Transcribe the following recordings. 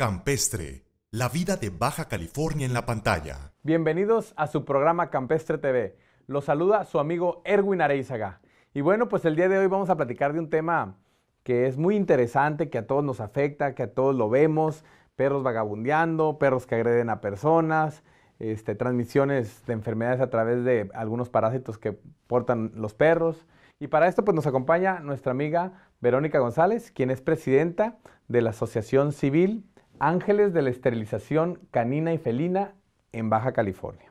Campestre, la vida de Baja California en la pantalla. Bienvenidos a su programa Campestre TV. Los saluda su amigo Erwin Areizaga. Y bueno, pues el día de hoy vamos a platicar de un tema que es muy interesante, que a todos nos afecta, que a todos lo vemos. Perros vagabundeando, perros que agreden a personas, este, transmisiones de enfermedades a través de algunos parásitos que portan los perros. Y para esto pues nos acompaña nuestra amiga Verónica González, quien es presidenta de la Asociación Civil Ángeles de la Esterilización Canina y Felina en Baja California.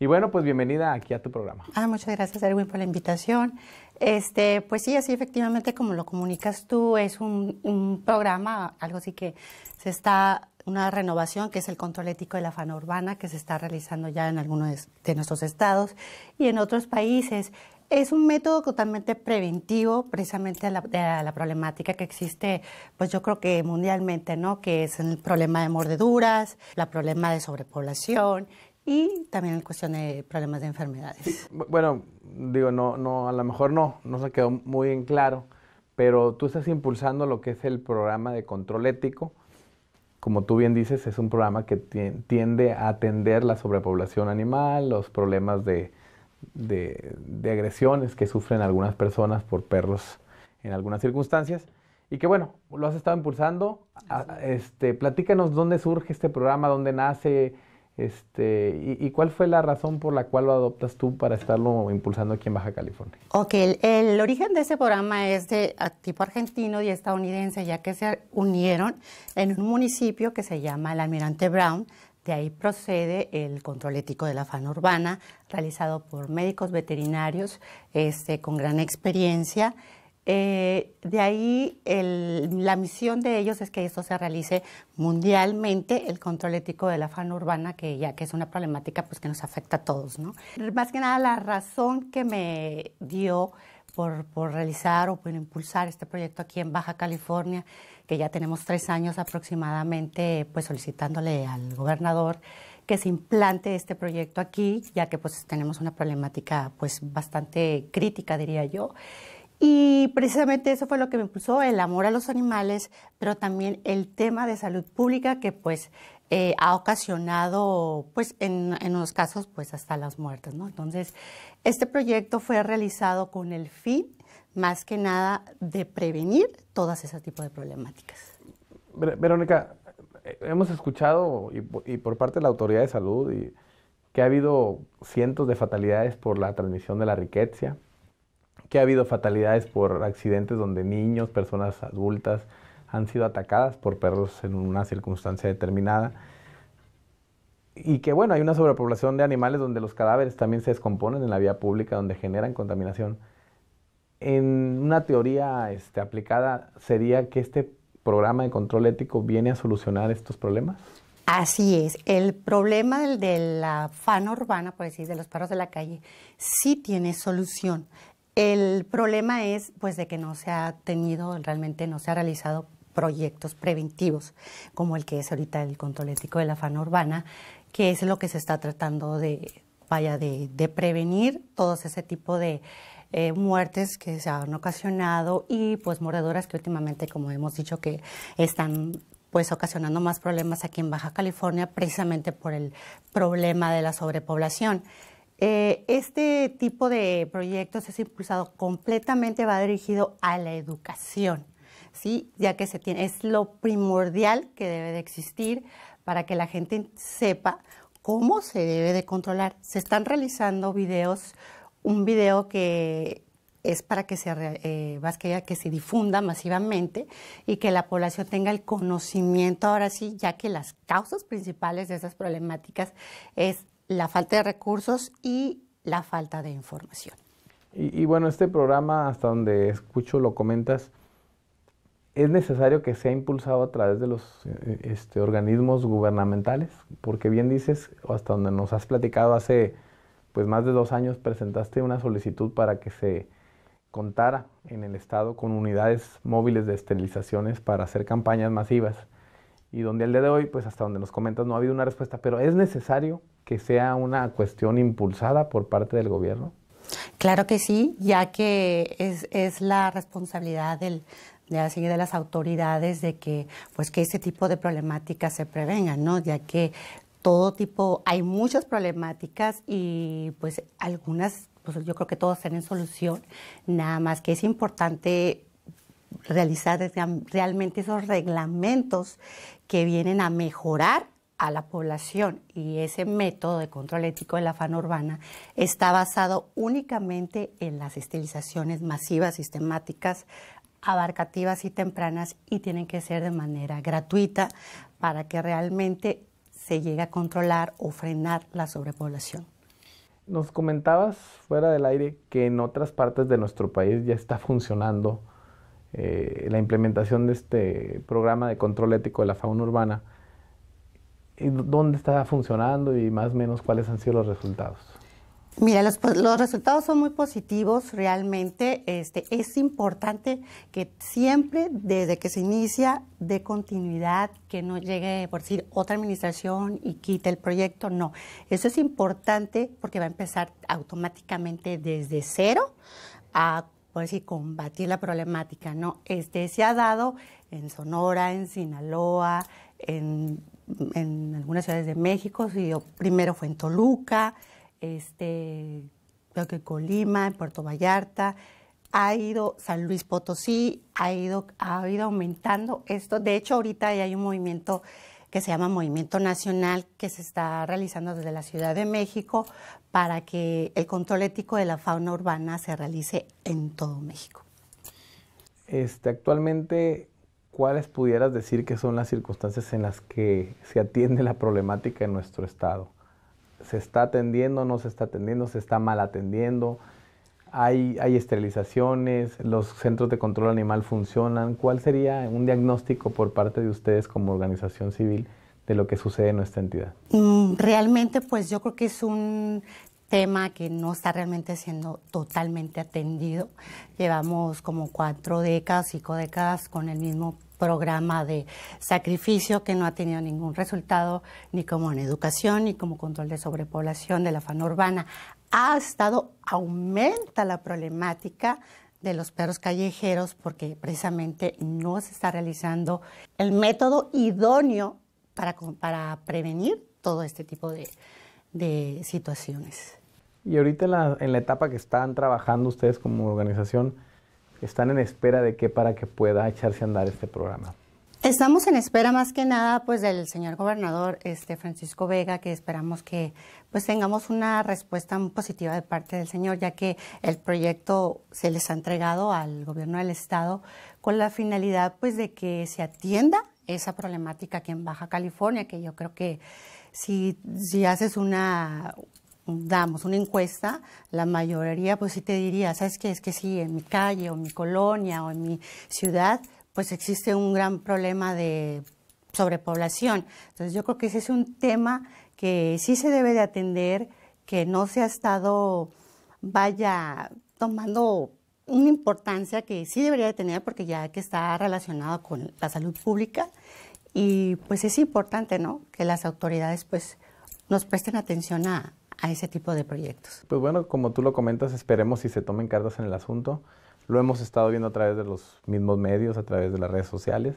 Y bueno, pues bienvenida aquí a tu programa. Ah, muchas gracias, Erwin, por la invitación. Este, pues sí, así efectivamente, como lo comunicas tú, es un, programa, algo así que se está, una renovación que es el control ético de la fauna urbana, que se está realizando ya en algunos de nuestros estados y en otros países. Es un método totalmente preventivo precisamente a la, problemática que existe, pues yo creo que mundialmente, ¿no? Que es el problema de mordeduras, la problema de sobrepoblación y también en cuestión de problemas de enfermedades. Bueno, digo, no, no, a lo mejor no, no se quedó muy bien claro, pero tú estás impulsando lo que es el programa de control ético. Como tú bien dices, es un programa que tiende a atender la sobrepoblación animal, los problemas de de, agresiones que sufren algunas personas por perros en algunas circunstancias. Y que bueno, lo has estado impulsando. Ah, este, platícanos dónde surge este programa, dónde nace, este, y, cuál fue la razón por la cual lo adoptas tú para estarlo impulsando aquí en Baja California? Ok, el, el origen de ese programa es de tipo argentino y estadounidense, ya que se unieron en un municipio que se llama el Almirante Brown, de ahí procede el control ético de la fauna urbana, realizado por médicos veterinarios este, con gran experiencia. Eh, de ahí la misión de ellos es que esto se realice mundialmente, el control ético de la fauna urbana, que ya que es una problemática pues, que nos afecta a todos. ¿no? Más que nada la razón que me dio por realizar o por impulsar este proyecto aquí en Baja California que ya tenemos tres años aproximadamente pues solicitándole al gobernador que se implante este proyecto aquí, ya que pues tenemos una problemática pues bastante crítica, diría yo. Y precisamente eso fue lo que me impulsó el amor a los animales, pero también el tema de salud pública, que pues eh, ha ocasionado, pues en, unos casos, pues hasta las muertes, ¿no? Entonces, este proyecto fue realizado con el fin, más que nada, de prevenir todas ese tipo de problemáticas. Verónica, eh, hemos escuchado, y, por parte de la Autoridad de Salud, y, que ha habido cientos de fatalidades por la transmisión de la riqueza, que ha habido fatalidades por accidentes donde niños, personas adultas, han sido atacadas por perros en una circunstancia determinada. Y que bueno, hay una sobrepoblación de animales donde los cadáveres también se descomponen en la vía pública, donde generan contaminación. En una teoría este, aplicada sería que este programa de control ético viene a solucionar estos problemas. Así es, el problema de la fauna urbana, por decir, de los perros de la calle, sí tiene solución. El problema es pues de que no se ha tenido, realmente no se ha realizado proyectos preventivos, como el que es ahorita el control ético de la fauna urbana, que es lo que se está tratando de, vaya, de, prevenir todos ese tipo de eh, muertes que se han ocasionado y pues mordeduras que últimamente, como hemos dicho, que están pues ocasionando más problemas aquí en Baja California precisamente por el problema de la sobrepoblación. Eh, este tipo de proyectos es impulsado completamente, va dirigido a la educación ¿sí? ya que se tiene, es lo primordial que debe de existir para que la gente sepa cómo se debe de controlar. Se están realizando videos, un video que es para que se, eh, que se difunda masivamente y que la población tenga el conocimiento ahora sí, ya que las causas principales de esas problemáticas es la falta de recursos y la falta de información. y bueno, este programa, hasta donde escucho lo comentas, es necesario que sea impulsado a través de los eh, eh, este, organismos gubernamentales, porque bien dices, hasta donde nos has platicado hace pues más de dos años presentaste una solicitud para que se contara en el estado con unidades móviles de esterilizaciones para hacer campañas masivas y donde el día de hoy, pues hasta donde nos comentas, no ha habido una respuesta, pero es necesario que sea una cuestión impulsada por parte del gobierno. Claro que sí, ya que es la responsabilidad del, de las autoridades de que pues que ese tipo de problemáticas se prevengan, ¿no? Ya que todo tipo, hay muchas problemáticas y pues algunas, pues yo creo que todas tienen solución, nada más que es importante realizar realmente esos reglamentos que vienen a mejorar a la población y ese método de control ético de la fauna urbana está basado únicamente en las esterilizaciones masivas, sistemáticas, abarcativas y tempranas y tienen que ser de manera gratuita para que realmente se llegue a controlar o frenar la sobrepoblación. Nos comentabas fuera del aire que en otras partes de nuestro país ya está funcionando eh, la implementación de este programa de control ético de la fauna urbana. ¿Dónde está funcionando y más o menos cuáles han sido los resultados? Mira, los, los, resultados son muy positivos realmente. Este, es importante que siempre, desde que se inicia, de continuidad, que no llegue por decir otra administración y quite el proyecto. No, eso es importante porque va a empezar automáticamente desde cero a por pues decir, combatir la problemática. No, este se ha dado en Sonora, en Sinaloa, en, en algunas ciudades de México. Primero fue en Toluca este, creo que Colima, en Puerto Vallarta, ha ido San Luis Potosí, ha ido, ha ido aumentando esto. De hecho, ahorita hay un movimiento que se llama Movimiento Nacional, que se está realizando desde la Ciudad de México para que el control ético de la fauna urbana se realice en todo México. Este, actualmente, ¿cuáles pudieras decir que son las circunstancias en las que se atiende la problemática en nuestro estado? se está atendiendo, no se está atendiendo, se está mal atendiendo, hay, hay esterilizaciones, los centros de control animal funcionan. ¿Cuál sería un diagnóstico por parte de ustedes como organización civil de lo que sucede en nuestra entidad? Mm, realmente, pues yo creo que es un tema que no está realmente siendo totalmente atendido. Llevamos como cuatro décadas, cinco décadas con el mismo programa de sacrificio que no ha tenido ningún resultado, ni como en educación, ni como control de sobrepoblación de la fauna urbana. Ha estado, aumenta la problemática de los perros callejeros porque precisamente no se está realizando el método idóneo para, prevenir todo este tipo de, de situaciones. Y ahorita en la etapa que están trabajando ustedes como organización, están en espera de qué para que pueda echarse a andar este programa? Estamos en espera más que nada pues del señor gobernador este Francisco Vega que esperamos que pues tengamos una respuesta muy positiva de parte del señor ya que el proyecto se les ha entregado al gobierno del estado con la finalidad pues de que se atienda esa problemática aquí en Baja California que yo creo que si, si haces una, damos una encuesta, la mayoría pues sí te diría, ¿sabes qué? Es que sí, en mi calle o en mi colonia o en mi ciudad pues existe un gran problema de sobrepoblación. Entonces yo creo que ese es un tema que sí se debe de atender, que no se ha estado, vaya, tomando una importancia que sí debería de tener porque ya que está relacionado con la salud pública y pues es importante, ¿no? Que las autoridades pues nos presten atención a, a ese tipo de proyectos? Pues bueno, como tú lo comentas, esperemos si se tomen cartas en el asunto. Lo hemos estado viendo a través de los mismos medios, a través de las redes sociales.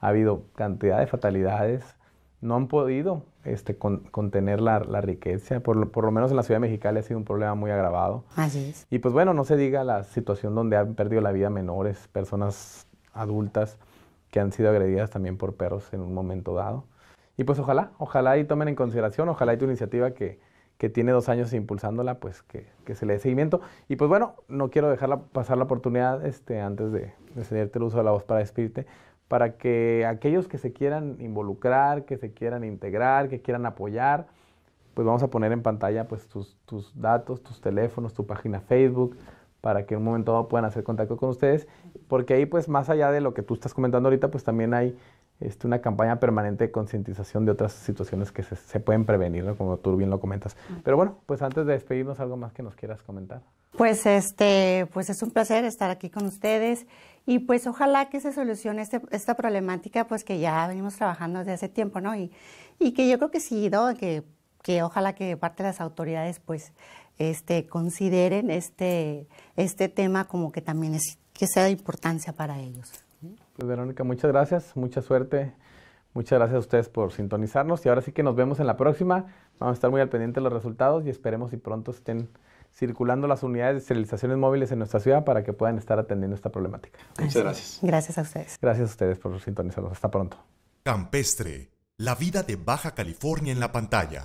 Ha habido cantidad de fatalidades. No han podido este, contener la, riqueza. Por, lo menos en la ciudad de Mexicali ha sido un problema muy agravado. Así es. Y pues bueno, no se diga la situación donde han perdido la vida menores, personas adultas que han sido agredidas también por perros en un momento dado. Y pues ojalá, ojalá y tomen en consideración, ojalá y tu iniciativa que, que tiene dos años impulsándola, pues que, se le dé seguimiento. Y pues bueno, no quiero dejar pasar la oportunidad este, antes de, de cederte el uso de la voz para espíritu, para que aquellos que se quieran involucrar, que se quieran integrar, que quieran apoyar, pues vamos a poner en pantalla pues tus, datos, tus teléfonos, tu página Facebook, para que en un momento puedan hacer contacto con ustedes, porque ahí pues más allá de lo que tú estás comentando ahorita, pues también hay este, una campaña permanente de concientización de otras situaciones que se, pueden prevenir, como tú bien lo comentas. Pero bueno, pues antes de despedirnos, algo más que nos quieras comentar. Pues, este, pues es un placer estar aquí con ustedes y pues ojalá que se solucione este, esta problemática pues que ya venimos trabajando desde hace tiempo, ¿no? Y, que yo creo que sí, Que, que ojalá que parte de las autoridades pues este, consideren este, este tema como que también es que sea de importancia para ellos. Pues, Verónica, muchas gracias, mucha suerte. Muchas gracias a ustedes por sintonizarnos y ahora sí que nos vemos en la próxima. Vamos a estar muy al pendiente de los resultados y esperemos si pronto estén circulando las unidades de esterilizaciones móviles en nuestra ciudad para que puedan estar atendiendo esta problemática. Muchas gracias. Gracias a ustedes. Gracias a ustedes por sintonizarnos. Hasta pronto. Campestre, la vida de Baja California en la pantalla.